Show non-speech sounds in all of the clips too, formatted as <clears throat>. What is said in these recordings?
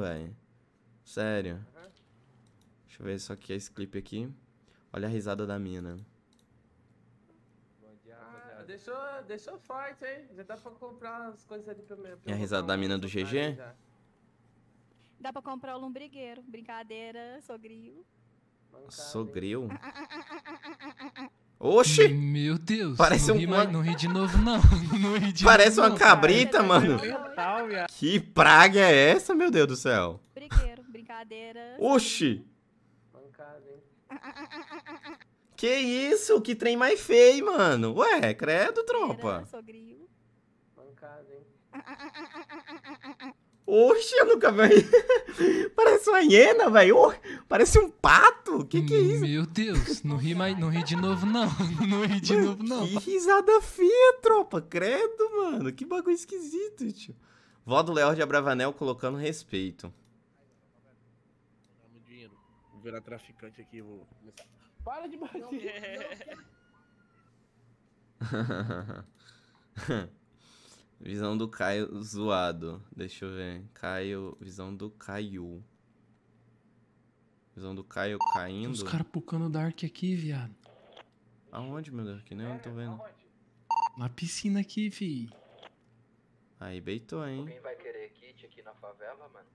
velho. Sério. Uhum. Deixa eu ver só que esse clipe aqui. Olha a risada da mina. deixou, deixou forte, hein? Já dá pra comprar as coisas ali pra mim. É a risada da mina do GG? Dá pra comprar o lombrigueiro. Brincadeira, sogrio. Mancada, sogrio? <laughs> Oxi! Hum, meu Deus! Parece não um. Ri, Não ri de novo, não. <laughs> não ri de Parece novo, uma cabrita, mano. É que praga é essa, meu Deus do céu? Brigueiro, brincadeira. Oxi! Mancada, hein? Que isso? Que trem mais feio, mano. Ué, credo, tropa. Mancada, hein? Oxi, eu nunca vi. <laughs> Parece uma hiena, velho. Parece um pato? Que que é isso? Meu Deus, não ri mais, não ri de novo não. <laughs> Não ri de mano, novo não. Que risada feia, tropa, credo, mano. Que bagulho esquisito, tio. Vó do Leor de Abravanel colocando respeito. Vou virar traficante aqui, vou começar. Para de bater. Não, é. não, não. <laughs> visão do Caio zoado. Deixa eu ver. Caio, visão do Caio. Visão do Caio caindo. Tem os caras pucando Dark aqui, viado. Aonde, meu Dark? Nem eu não tô vendo. Na piscina aqui, fi. Aí beitou, hein? Alguém vai querer kit aqui na favela, mano?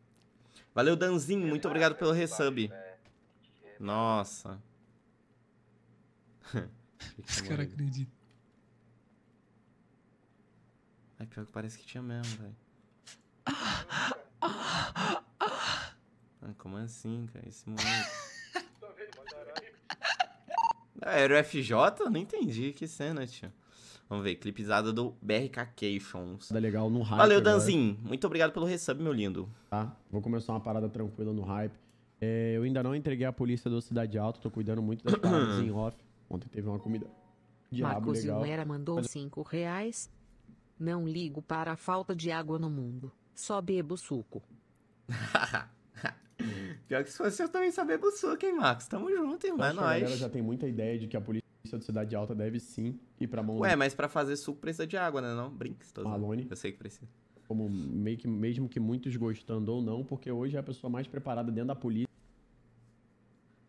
Valeu, Danzinho. Muito obrigado pelo resub. É, é, é. Nossa. <laughs> Os caras acreditam. Ai, pior que parece que tinha mesmo, velho. Mano, ah, como assim, cara? Esse <laughs> moleque. Ah, era o FJ? não entendi que cena, tio. Vamos ver, clipizada do BRK Cations. Tá legal no hype. Valeu, Danzin. Muito obrigado pelo resub, meu lindo. Tá, vou começar uma parada tranquila no hype. É, eu ainda não entreguei a polícia do Cidade Alta, tô cuidando muito das paradas em <clears throat> off. Ontem teve uma comida. Diabo Marcos legal. Ilera mandou 5 reais. Não ligo para a falta de água no mundo. Só bebo suco. <laughs> Pior que se fosse eu também saber Bussuca, hein, Marcos? Tamo junto, hein, É nóis. A galera já tem muita ideia de que a polícia de cidade alta deve sim ir pra mão. Ué, mas pra fazer suco precisa de água, né? Não? Brinks, tô Malone. Eu sei que precisa. Como meio que, mesmo que muitos gostando ou não, porque hoje é a pessoa mais preparada dentro da polícia.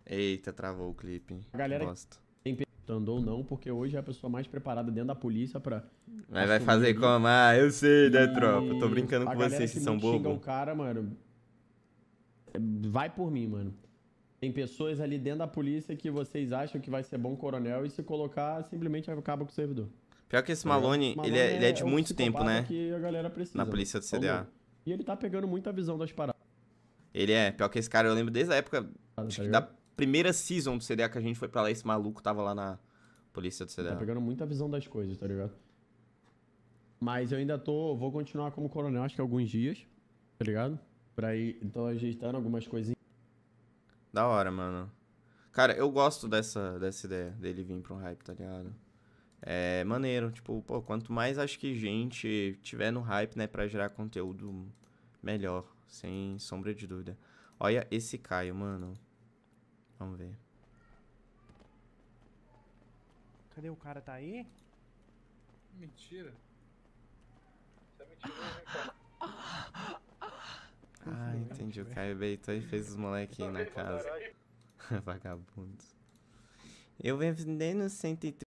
Eita, travou o clipe. Hein? A galera gosta. tem gostando ou não, porque hoje é a pessoa mais preparada dentro da polícia pra. Mas vai fazer como? Ah, eu sei, né, tropa? Tô brincando com vocês, vocês são bobos. o cara, mano, vai por mim, mano. Tem pessoas ali dentro da polícia que vocês acham que vai ser bom coronel e se colocar, simplesmente acaba com o servidor. Pior que esse Malone, Malone tá ele, é, ele é de é muito tempo, né? Que a galera precisa. Na polícia do CDA. E ele tá pegando muita visão das paradas. Ele é, pior que esse cara eu lembro desde a época, tá acho tá que da primeira season do CDA que a gente foi pra lá, esse maluco tava lá na polícia do CDA. Tá pegando muita visão das coisas, tá ligado? Mas eu ainda tô, vou continuar como coronel acho que alguns dias, tá ligado? Pra ir, então ajeitando algumas coisinhas. Da hora, mano. Cara, eu gosto dessa, dessa ideia dele vir pra um hype, tá ligado? É maneiro, tipo, pô, quanto mais acho que gente tiver no hype, né, pra gerar conteúdo melhor, sem sombra de dúvida. Olha esse Caio, mano. Vamos ver. Cadê o cara? Tá aí? Mentira. Isso é mentira, né, cara? <laughs> Ah, uhum. entendi. O Caio beitou e fez os molequinhos na casa. <laughs> Vagabundos. Eu vendendo 130.